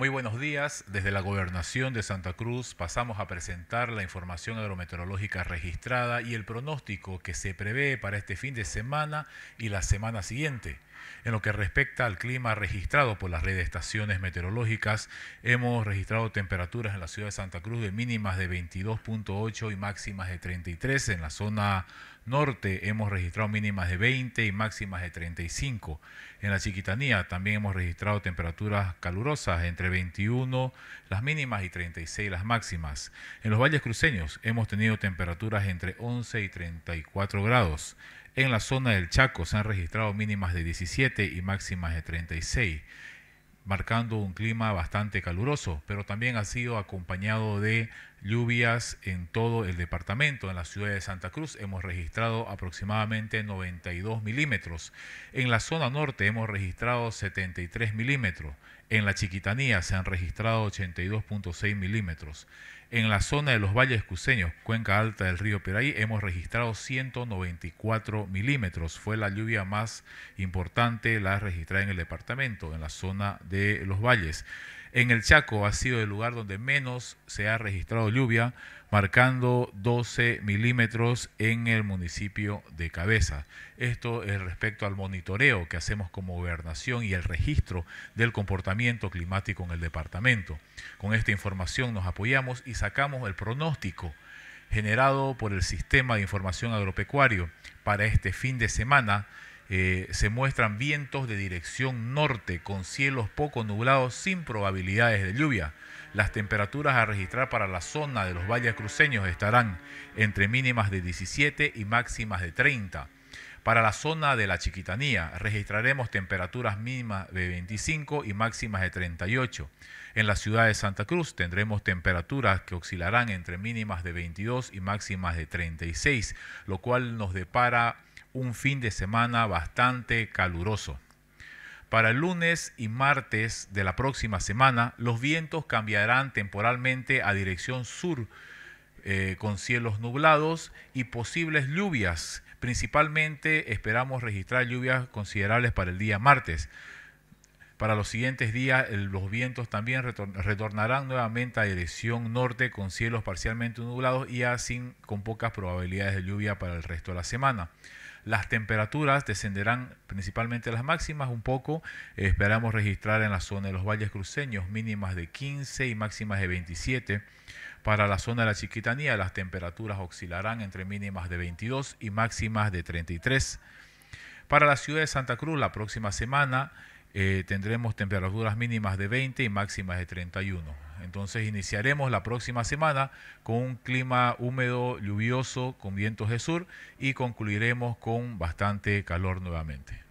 Muy buenos días. Desde la Gobernación de Santa Cruz pasamos a presentar la información agrometeorológica registrada y el pronóstico que se prevé para este fin de semana y la semana siguiente. En lo que respecta al clima registrado por las redes de estaciones meteorológicas, hemos registrado temperaturas en la ciudad de Santa Cruz de mínimas de 22.8 y máximas de 33. En la zona norte hemos registrado mínimas de 20 y máximas de 35. En la Chiquitanía también hemos registrado temperaturas calurosas entre 21 las mínimas y 36 las máximas. En los valles cruceños hemos tenido temperaturas entre 11 y 34 grados. En la zona del Chaco se han registrado mínimas de 17 y máximas de 36 marcando un clima bastante caluroso, pero también ha sido acompañado de lluvias en todo el departamento. En la ciudad de Santa Cruz hemos registrado aproximadamente 92 milímetros. En la zona norte hemos registrado 73 milímetros. En la Chiquitanía se han registrado 82.6 milímetros. En la zona de los valles cuseños, cuenca alta del río Peraí, hemos registrado 194 milímetros. Fue la lluvia más importante la registrada en el departamento, en la zona de los valles. En el Chaco ha sido el lugar donde menos se ha registrado lluvia, marcando 12 milímetros en el municipio de Cabeza. Esto es respecto al monitoreo que hacemos como gobernación y el registro del comportamiento climático en el departamento. Con esta información nos apoyamos y sacamos el pronóstico generado por el Sistema de Información Agropecuario para este fin de semana eh, se muestran vientos de dirección norte con cielos poco nublados sin probabilidades de lluvia. Las temperaturas a registrar para la zona de los valles cruceños estarán entre mínimas de 17 y máximas de 30. Para la zona de la Chiquitanía registraremos temperaturas mínimas de 25 y máximas de 38. En la ciudad de Santa Cruz tendremos temperaturas que oscilarán entre mínimas de 22 y máximas de 36, lo cual nos depara un fin de semana bastante caluroso. Para el lunes y martes de la próxima semana, los vientos cambiarán temporalmente a dirección sur eh, con cielos nublados y posibles lluvias. Principalmente esperamos registrar lluvias considerables para el día martes. Para los siguientes días, los vientos también retornarán nuevamente a dirección norte con cielos parcialmente nublados y así con pocas probabilidades de lluvia para el resto de la semana. Las temperaturas descenderán principalmente las máximas un poco. Eh, esperamos registrar en la zona de los valles cruceños mínimas de 15 y máximas de 27. Para la zona de la Chiquitanía las temperaturas oscilarán entre mínimas de 22 y máximas de 33. Para la ciudad de Santa Cruz la próxima semana eh, tendremos temperaturas mínimas de 20 y máximas de 31. Entonces iniciaremos la próxima semana con un clima húmedo, lluvioso, con vientos de sur y concluiremos con bastante calor nuevamente.